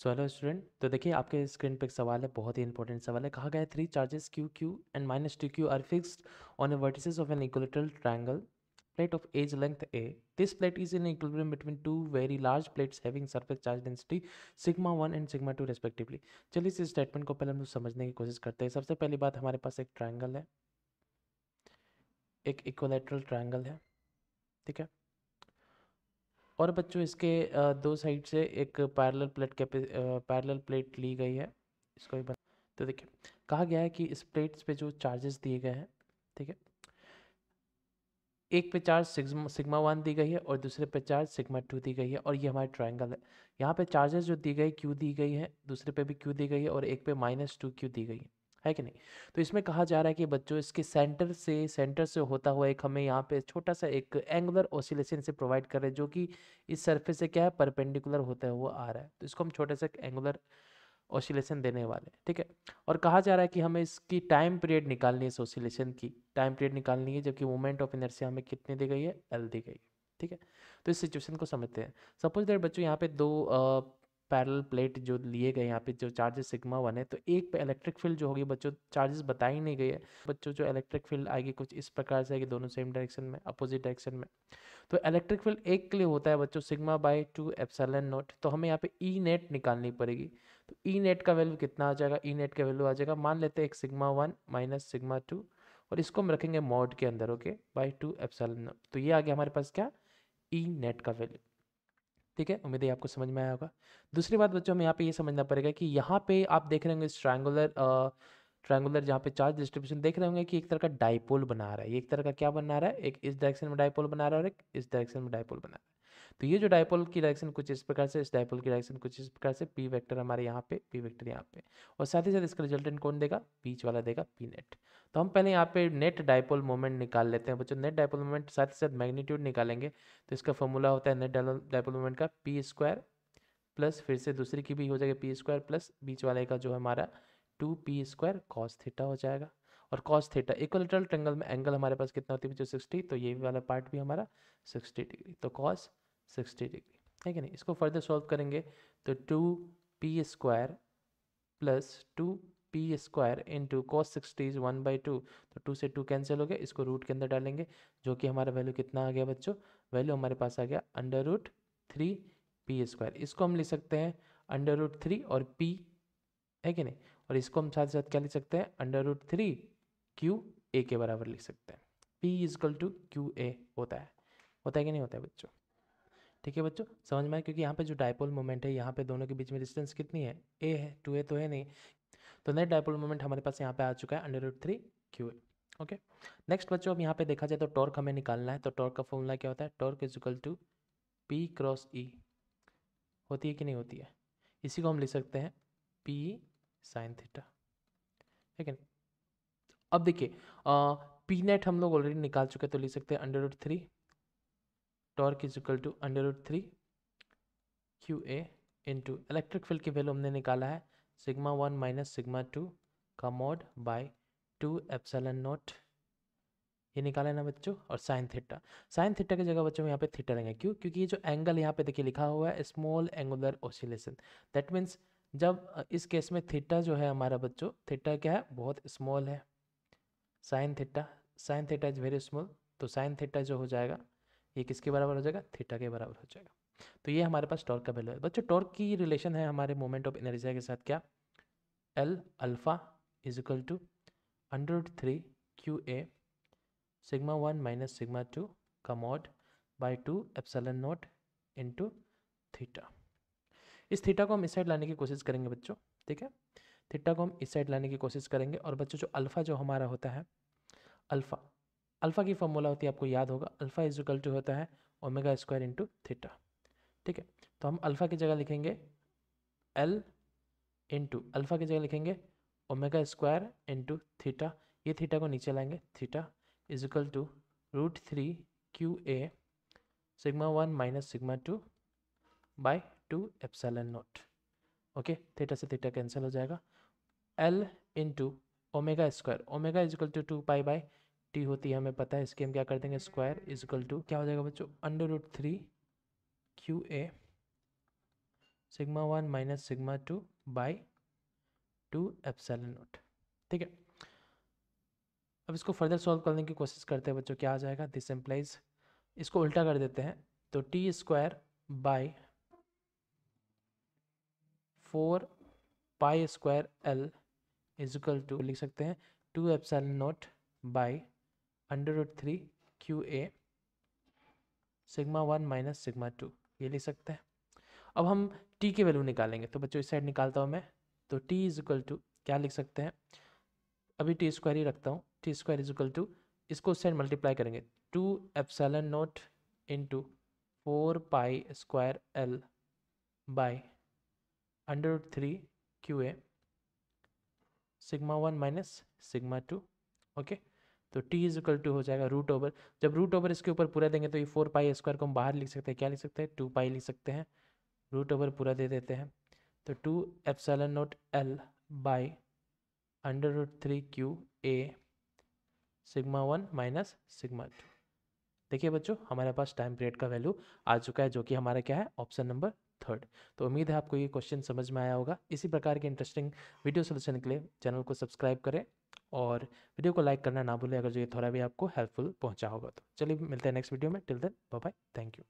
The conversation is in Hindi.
सो हेलो स्टूडेंट तो देखिए आपके स्क्रीन पे एक सवाल है बहुत ही इंपॉर्टेंट सवाल है कहा गया है three charges Q Q and minus two Q are fixed on a vertices of an equilateral triangle plate of edge length a this plate is in equilibrium between two very large plates having surface charge density sigma one and sigma two respectively चलिए इस स्टेटमेंट को पहले हम लोग समझने की कोशिश करते हैं सबसे पहली बात हमारे पास एक ट्राइंगल है एक इक्वलेटरल ट्राइंगल है ठीक है और बच्चों इसके दो साइड से एक पैरेलल प्लेट कैपे पैरेलल प्लेट ली गई है इसको भी बना तो देखिए कहा गया है कि इस प्लेट्स पे जो चार्जेस दिए गए हैं ठीक है एक पे चार्ज सिग्मा सिग्मा वन दी गई है और दूसरे पे चार्ज सिग्मा टू दी गई है और ये हमारे ट्रायंगल है यहाँ पे चार्जेस जो दी गई क्यू दी गई है दूसरे पे भी क्यू दी गई है और एक पे माइनस टू क्यू दी गई है है कि नहीं तो इसमें कहा जा रहा है कि बच्चों इसके सेंटर से सेंटर से होता हुआ एक हमें यहाँ पे छोटा सा एक एंगुलर ऑसिलेशन से प्रोवाइड कर रहे हैं जो कि इस सरफेस से क्या है परपेंडिकुलर होता हुआ आ रहा है तो इसको हम छोटे से एंगुलर ऑसिलेशन देने वाले ठीक है और कहा जा रहा है कि हमें इसकी टाइम पीरियड निकालनी है इस ऑसिलेशन की टाइम पीरियड निकालनी है जबकि मोमेंट ऑफ इनर्सिया हमें कितनी दी गई है एल दी गई है ठीक है तो इस सिचुएशन को समझते हैं सपोज देट बच्चों यहाँ पे दो पैरल प्लेट जो लिए गए यहाँ पे जो चार्जेस सिग्मा वन है तो एक पे इलेक्ट्रिक फील्ड जो होगी बच्चों चार्जेस बता ही नहीं गए है बच्चों जो इलेक्ट्रिक फील्ड आएगी कुछ इस प्रकार से आएगी दोनों सेम डायरेक्शन में अपोजिट डायरेक्शन में तो इलेक्ट्रिक फील्ड एक के लिए होता है बच्चों sigma by two N naught तो हमें यहाँ पे ई e नेट निकालनी पड़ेगी तो ई e नेट का वैल्यू कितना आ जाएगा ई e नेट का वैल्यू आ जाएगा मान लेते हैं एक sigma one minus sigma two और इसको हम रखेंगे मॉड के अंदर okay by two N naught तो ये आ गया हमारे पास क्या ई नेट का वैल्यू ठीक है उम्मीद है आपको समझ में आया होगा दूसरी बात बच्चों हमें यहाँ पे ये समझना पड़ेगा कि यहाँ पे आप देख रहे होंगे ट्रायंगुलर ट्रायंगुलर जहाँ पे चार्ज डिस्ट्रीब्यूशन देख रहे होंगे कि एक तरह का डायपोल बना रहा है एक तरह का क्या बना रहा है एक इस डायरेक्शन में डायपोल बना रहा है और एक इस डायरेक्शन में डायपोल बना रहा है तो ये जो डायपोल की डायरेक्शन कुछ इस प्रकार से इस डायपोल की डायरेक्शन कुछ इस प्रकार से पी वैक्टर हमारे यहाँ पे पी वैक्टर यहाँ पे और साथ ही साथ इसका रिजल्टेंट कौन देगा बीच वाला देगा पी नेट तो हम पहले यहाँ पे नेट डायपोल मोमेंट निकाल लेते हैं बच्चों नेट डायपोल मोमेंट साथ ही साथ मैग्नीट्यूड निकालेंगे तो इसका फॉर्मूला होता है नेट डायपोल मोमेंट का पी स्क्वायर प्लस फिर से दूसरी की भी हो जाएगी पी स्क्वायर प्लस बीच वाले का जो हमारा two P square cos theta हो जाएगा और कॉस थीटा इक्वलेटरल ट्रेंगल में एंगल हमारे पास कितना होती है जो सिक्सटी तो ये वाला पार्ट भी हमारा सिक्सटी डिग्री तो कॉस सिक्सटी डिग्री है कि नहीं इसको फर्दर सॉल्व करेंगे तो two P square plus two P square into cos sixty is one by two तो टू से टू कैंसिल हो गया इसको रूट के अंदर डालेंगे जो कि हमारा वैल्यू कितना आ गया बच्चों वैल्यू हमारे पास आ गया under root three P square इसको हम लिख सकते हैं अंडर रूट थ्री और पी है कि नहीं और इसको हम साथ साथ क्या लिख सकते हैं under root three Q a के बराबर लिख सकते हैं P is equal to Q a होता है होता है कि नहीं होता है बच्चों ठीक है बच्चों समझ में आए क्योंकि यहाँ पे जो डायपोल मोमेंट है यहाँ पे दोनों के बीच में डिस्टेंस कितनी है ए है टू ए तो है नहीं तो नेट डायपोल मोमेंट हमारे पास यहाँ पे आ चुका है under root three Q a okay next बच्चों अब यहाँ पे देखा जाए तो टॉर्क हमें निकालना है तो टॉर्क का फॉर्मूला क्या होता है torque is equal to P cross E होती है कि नहीं होती है इसी को हम लिख सकते हैं पी साइन थीटा ठीक है अब देखिए पी नेट हम लोग ऑलरेडी निकाल चुके हैं तो लिख सकते हैं under root three torque is equal to under root three Q a into electric field की वैल्यू हमने निकाला है sigma one minus sigma two का mod by two epsilon naught ये निकाला है ना बच्चों और साइन थीटा साइन थीटा की जगह बच्चों में यहाँ पे थीटा लेंगे क्यों क्योंकि ये जो एंगल यहाँ पे देखिए लिखा हुआ है small angular oscillation that means जब इस केस में थीटा जो है हमारा बच्चों थीटा क्या है बहुत स्मॉल है sine theta sine theta is very small तो साइन थीटा जो हो जाएगा ये किसके बराबर हो जाएगा थीटा के बराबर हो जाएगा तो ये हमारे पास टॉर्क का वैल्यू है बच्चों टॉर्क की रिलेशन है हमारे मोमेंट ऑफ इनर्जिया के साथ क्या L alpha is equal to under three Q a sigma one minus sigma two का mod by two epsilon naught into theta इस थीटा को हम इस साइड लाने की कोशिश करेंगे बच्चों ठीक है थीटा को हम इस साइड लाने की कोशिश करेंगे और बच्चों जो अल्फ़ा जो हमारा होता है अल्फ़ा अल्फ़ा की फॉर्मूला होती है आपको याद होगा अल्फ़ा इजिकल टू होता है ओमेगा स्क्वायर इंटू थीटा ठीक है तो हम अल्फ़ा की जगह लिखेंगे एल इंटू अल्फ़ा की जगह लिखेंगे ओमेगा स्क्वायर इंटू थीटा ये थीटा को नीचे लाएंगे theta is equal to root three Q a sigma one minus sigma two by two N naught okay theta से थीटा कैंसिल हो जाएगा L into omega square omega is equal to two pi by fifty होती है हमें पता है इसके हम क्या कर देंगे स्क्वायर इज इक्वल टू क्या हो जाएगा बच्चों under root three Q a sigma one minus sigma two by two epsilon naught ठीक है अब इसको फर्दर सॉल्व करने की कोशिश करते हैं बच्चों क्या आ जाएगा दिस एम्प्लाइज इसको उल्टा कर देते हैं तो T square by four pi square L is equal to लिख सकते हैं two epsilon naught by under root three Q a sigma one minus sigma two ये ले सकते हैं अब हम टी की वैल्यू निकालेंगे तो बच्चों इस साइड निकालता हूँ मैं तो टी इज इक्वल टू क्या लिख सकते हैं अभी टी स्क्वायर ही रखता हूँ T square is equal to इसको उस साइड मल्टीप्लाई करेंगे two epsilon naught into four pi square L by under three Q a sigma one minus sigma two okay तो टी इज इक्वल टू हो जाएगा रूट ओवर जब रूट ओवर इसके ऊपर पूरा देंगे तो ये फोर पाई स्क्वायर को हम बाहर लिख सकते हैं क्या लिख सकते हैं टू पाई लिख सकते हैं रूट ओवर पूरा दे देते हैं तो two epsilon naught L by under root three Q a sigma one minus sigma two देखिए बच्चों हमारे पास टाइम पीरियड का वैल्यू आ चुका है जो कि हमारा क्या है ऑप्शन नंबर थर्ड तो उम्मीद है आपको ये क्वेश्चन समझ में आया होगा इसी प्रकार के इंटरेस्टिंग वीडियो सोल्यूशन के लिए चैनल को सब्सक्राइब करें और वीडियो को लाइक करना ना भूलें अगर जो ये थोड़ा भी आपको हेल्पफुल पहुंचा होगा तो चलिए मिलते हैं नेक्स्ट वीडियो में till then bye thank you